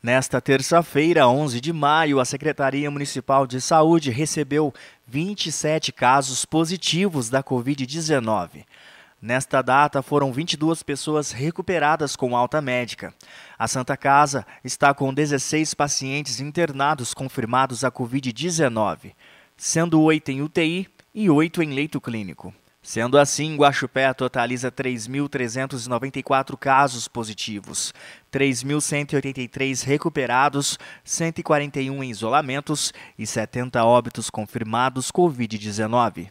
Nesta terça-feira, 11 de maio, a Secretaria Municipal de Saúde recebeu 27 casos positivos da Covid-19. Nesta data, foram 22 pessoas recuperadas com alta médica. A Santa Casa está com 16 pacientes internados confirmados a Covid-19, sendo 8 em UTI e 8 em leito clínico. Sendo assim, Guaxupé totaliza 3.394 casos positivos, 3.183 recuperados, 141 em isolamentos e 70 óbitos confirmados Covid-19.